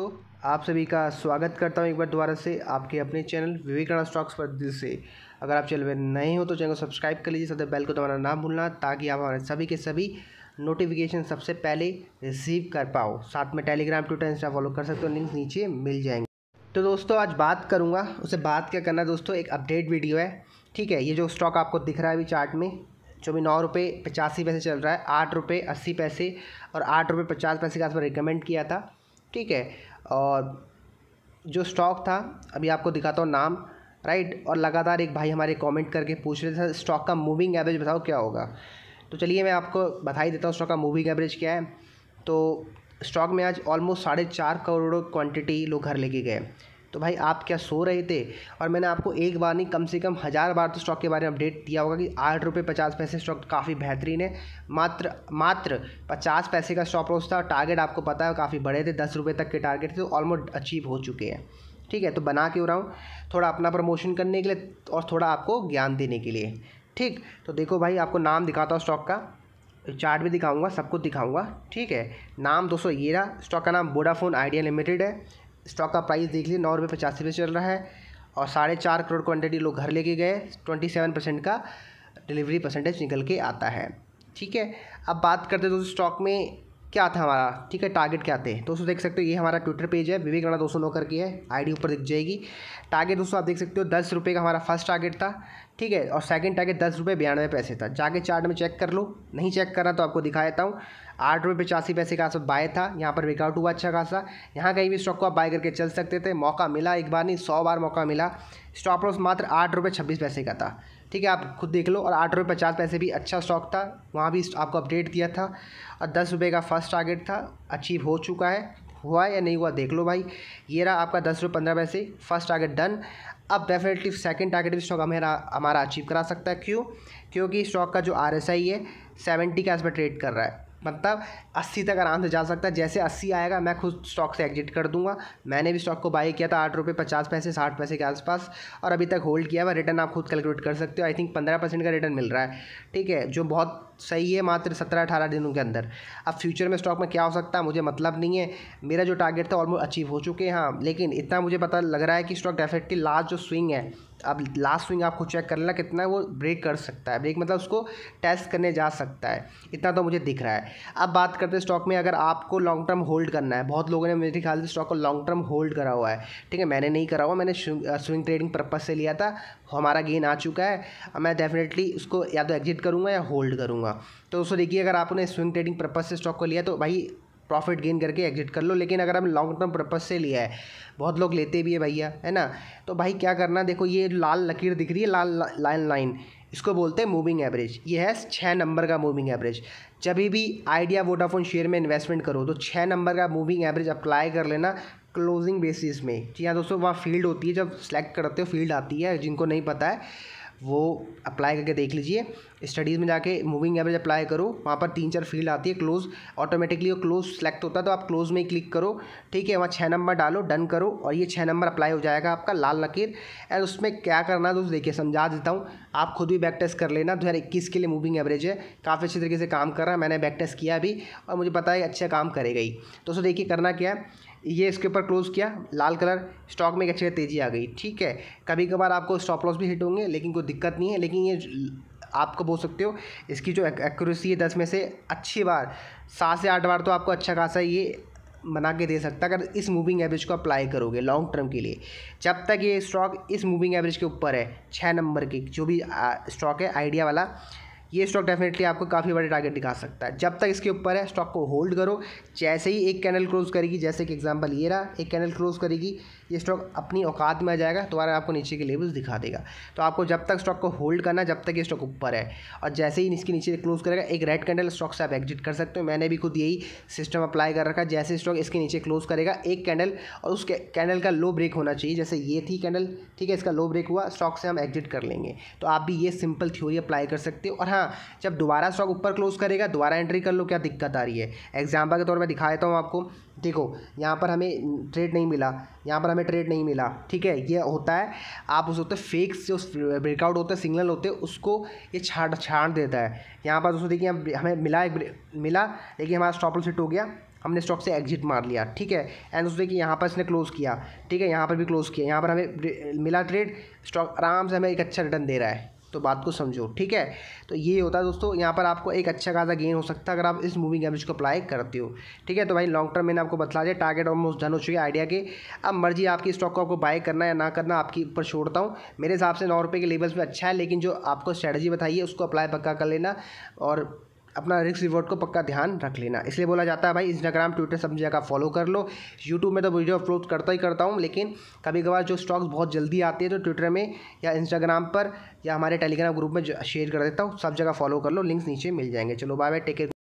तो आप सभी का स्वागत करता हूँ एक बार दोबारा से आपके अपने चैनल विवेकानंद स्टॉक्स पर दिल से अगर आप चैनल में नए हो तो चैनल को सब्सक्राइब कर लीजिए सदर बेल को दबाना ना भूलना ताकि आप हमारे सभी के सभी नोटिफिकेशन सबसे पहले रिसीव कर पाओ साथ में टेलीग्राम ट्विटर इंस्टा फॉलो कर सकते हो लिंक नीचे मिल जाएंगे तो दोस्तों आज बात करूँगा उसे बात क्या करना दोस्तों एक अपडेट वीडियो है ठीक है ये जो स्टॉक आपको दिख रहा है अभी चार्ट में जो भी नौ रुपये पचासी पैसे चल रहा है आठ रुपये अस्सी पैसे और आठ रुपये पचास पैसे के आसपास रिकमेंड किया था ठीक है और जो स्टॉक था अभी आपको दिखाता हूँ नाम राइट और लगातार एक भाई हमारे कमेंट करके पूछ रहे थे स्टॉक का मूविंग एवरेज बताओ क्या होगा तो चलिए मैं आपको बता ही देता हूँ स्टॉक का मूविंग एवरेज क्या है तो स्टॉक में आज ऑलमोस्ट साढ़े चार करोड़ क्वांटिटी लोग घर लेके गए तो भाई आप क्या सो रहे थे और मैंने आपको एक बार नहीं कम से कम हज़ार बार तो स्टॉक के बारे में अपडेट दिया होगा कि आठ रुपये पचास पैसे स्टॉक काफ़ी बेहतरीन है मात्र मात्र पचास पैसे का स्टॉप लॉस था टारगेट आपको पता है काफ़ी बड़े थे दस रुपये तक के टारगेट थे तो ऑलमोस्ट अचीव हो चुके हैं ठीक है तो बना के रहा हूँ थोड़ा अपना प्रमोशन करने के लिए और थोड़ा आपको ज्ञान देने के लिए ठीक तो देखो भाई आपको नाम दिखाता हूँ स्टॉक का चार्ट भी दिखाऊंगा सब कुछ दिखाऊंगा ठीक है नाम दोस्तों ये रहा स्टॉक का नाम वोडाफोन आइडिया लिमिटेड है स्टॉक का प्राइस देख लीजिए नौ रुपये पचासी रुपये चल रहा है और साढ़े चार करोड़ क्वान्टिटी लोग घर लेके गए ट्वेंटी सेवन परसेंट का डिलीवरी परसेंटेज निकल के आता है ठीक है अब बात करते हैं दोस्तों स्टॉक में क्या था हमारा ठीक है टारगेट क्या थे दोस्तों देख सकते हो ये हमारा ट्विटर पेज है विवेक राणा दो सौ नौ करके है आईडी ऊपर दिख जाएगी टारगेट दोस्तों आप देख सकते हो दस रुपये का हमारा फर्स्ट टारगेट था ठीक है और सेकंड टारगेट दस रुपये बयानवे पैसे था जाके चार्ट में चेक कर लो नहीं चेक रहा तो आपको दिखा देता हूँ आठ रुपये पचासी पैसे का आसपास बाय था यहाँ पर ब्रेकआउट हुआ अच्छा खासा यहाँ कहीं भी स्टॉक को आप बाय करके चल सकते थे मौका मिला एक बार नहीं सौ बार मौका मिला स्टॉप लॉस मात्र आठ रुपये छब्बीस पैसे का था ठीक है आप खुद देख लो और आठ रुपये पचास पैसे भी अच्छा स्टॉक था वहाँ भी आपको अपडेट दिया था और दस रुपये का फर्स्ट टारगेट था अचीव हो चुका है हुआ या नहीं हुआ देख लो भाई ये रहा आपका दस रुपये पंद्रह पैसे फर्स्ट टारगेट डन अब डेफिनेटली सेकंड टारगेट भी स्टॉक हमें हमारा अचीव करा सकता है क्यों क्योंकि स्टॉक का जो आर है सेवेंटी के आसपास ट्रेड कर रहा है मतलब 80 तक आराम से जा सकता है जैसे 80 आएगा मैं खुद स्टॉक से एग्जिट कर दूंगा मैंने भी स्टॉक को बाई किया था आठ रुपये पचास पैसे साठ पैसे के आसपास और अभी तक होल्ड किया हुआ रिटर्न आप खुद कैलकुलेट कर सकते हो आई थिंक पंद्रह परसेंट का रिटर्न मिल रहा है ठीक है जो बहुत सही है मात्र सत्रह अठारह दिनों के अंदर अब फ्यूचर में स्टॉक में क्या हो सकता है मुझे मतलब नहीं है मेरा जो टारगेट था ऑलमोस्ट अचीव हो चुके हैं हाँ लेकिन इतना मुझे पता लग रहा है कि स्टॉक डेफिनेटली लास्ट जो स्विंग है अब लास्ट स्विंग आपको चेक कर लेना कितना वो ब्रेक कर सकता है ब्रेक मतलब उसको टेस्ट करने जा सकता है इतना तो मुझे दिख रहा है अब बात करते हैं स्टॉक में अगर आपको लॉन्ग टर्म होल्ड करना है बहुत लोगों ने मेरे ख्याल से स्टॉक को लॉन्ग टर्म होल्ड करा हुआ है ठीक है मैंने नहीं करा हुआ मैंने स्विंग ट्रेडिंग पर्पज़ से लिया था हमारा गेन आ चुका है मैं डेफिनेटली उसको या तो एग्जिट करूँगा या होल्ड करूँगा होगा तो दोस्तों देखिए अगर आपने स्विंग ट्रेडिंग पर्पज़ से स्टॉक को लिया तो भाई प्रॉफिट गेन करके एग्जिट कर लो लेकिन अगर हम लॉन्ग टर्म पर्पज़ से लिया है बहुत लोग लेते भी है भैया है ना तो भाई क्या करना देखो ये लाल लकीर दिख रही है लाल लाइन लाइन इसको बोलते हैं मूविंग एवरेज ये है छः नंबर का मूविंग एवरेज जब भी आइडिया वोडाफोन शेयर में इन्वेस्टमेंट करो तो छः नंबर का मूविंग एवरेज अप्लाई कर लेना क्लोजिंग बेसिस में जी हाँ दोस्तों वहाँ फील्ड होती है जब सेलेक्ट करते हो फील्ड आती है जिनको नहीं पता है वो अप्लाई करके देख लीजिए स्टडीज़ में जाके मूविंग एवरेज अप्लाई करो वहाँ पर तीन चार फील्ड आती है क्लोज ऑटोमेटिकली वो क्लोज सेलेक्ट होता है तो आप क्लोज में ही क्लिक करो ठीक है वहाँ छः नंबर डालो डन करो और ये छः नंबर अप्लाई हो जाएगा आपका लाल लकीर एंड उसमें क्या करना है दोस्त देखिए समझा देता हूँ आप खुद भी बैक टेस्ट कर लेना दो के लिए मूविंग एवरेज है काफ़ी अच्छे तरीके से काम कर रहा है मैंने बैक टेस्ट किया अभी और मुझे पता है अच्छा काम करेगा ही सो देखिए करना क्या है ये इसके ऊपर क्लोज़ किया लाल कलर स्टॉक में एक अच्छी तेज़ी आ गई ठीक है कभी कभार आपको स्टॉप लॉस भी हिट होंगे लेकिन कोई दिक्कत नहीं है लेकिन ये आपको बोल सकते हो इसकी जो एक्यूरेसी है दस में से अच्छी बार सात से आठ बार तो आपको अच्छा खासा ये बना के दे सकता है अगर इस मूविंग एवरेज को अप्लाई करोगे लॉन्ग टर्म के लिए जब तक ये स्टॉक इस मूविंग एवरेज के ऊपर है छः नंबर की जो भी स्टॉक है आइडिया वाला ये स्टॉक डेफिनेटली आपको काफ़ी बड़े टारगेट दिखा सकता है जब तक इसके ऊपर है स्टॉक को होल्ड करो जैसे ही एक कैनल क्लोज करेगी जैसे कि एग्जांपल ये रहा एक कैनल क्लोज करेगी ये स्टॉक अपनी औकात में आ जाएगा दोबारा आपको नीचे के लेवल्स दिखा देगा तो आपको जब तक स्टॉक को होल्ड करना जब तक ये स्टॉक ऊपर है और जैसे ही इसके नीचे क्लोज करेगा एक रेड कैंडल स्टॉक से आप एग्जिट कर सकते हो मैंने भी खुद यही सिस्टम अप्लाई कर रखा जैसे स्टॉक इसके नीचे क्लोज करेगा एक कैंडल और उस कैंडल का लो ब्रेक होना चाहिए जैसे ये थी कैंडल ठीक है इसका लो ब्रेक हुआ स्टॉक से हम एग्जिट कर लेंगे तो आप भी ये सिंपल थ्योरी अप्लाई कर सकते हो और हाँ, जब दोबारा स्टॉक ऊपर क्लोज करेगा दोबारा एंट्री कर लो क्या दिक्कत आ रही है एग्जाम्पल के तौर पर दिखा देता तो हूँ आपको देखो यहाँ पर हमें ट्रेड नहीं मिला यहाँ पर हमें ट्रेड नहीं मिला ठीक है ये होता है आप उस होते फेक्स जो ब्रेकआउट होते हैं सिग्नल होते हैं उसको ये छाट छाट देता है यहाँ पर दोस्तों देखिए हमें मिला एक मिला लेकिन हमारा स्टॉप लॉस हिट हो गया हमने स्टॉक से एग्जिट मार लिया ठीक है एंड दोस्तों देखिए यहाँ पर इसने क्लोज़ किया ठीक है यहाँ पर भी क्लोज़ किया यहाँ पर हमें मिला ट्रेड स्टॉक आराम से हमें एक अच्छा रिटर्न दे रहा है तो बात को समझो ठीक है तो ये होता है दोस्तों यहाँ पर आपको एक अच्छा खासा गेन हो सकता है अगर आप इस मूविंग एवरेज को अप्लाई करते हो ठीक है तो भाई लॉन्ग टर्म मैंने आपको बतला दिया टारगेट ऑलमोस्ट डन हो चुके आइडिया के अब मर्जी आपकी स्टॉक को आपको बाय करना या ना करना आपकी ऊपर छोड़ता हूँ मेरे हिसाब से नौ रुपये के लेवल्स में अच्छा है लेकिन जो आपको स्ट्रैटेजी बताइए उसको अप्लाई पक्का कर लेना और अपना रिक्स रिवॉर्ड को पक्का ध्यान रख लेना इसलिए बोला जाता है भाई इंस्टाग्राम ट्विटर सब जगह फॉलो कर लो यूट्यूब में तो वीडियो अपलोड करता ही करता हूँ लेकिन कभी कभार जो स्टॉक्स बहुत जल्दी आती है तो ट्विटर में या इंस्टाग्राम पर या हमारे टेलीग्राम ग्रुप में शेयर कर देता हूँ सब जगह फॉलो कर लो लिंक्स नीचे मिल जाएंगे चलो बाय बाय टेक केयर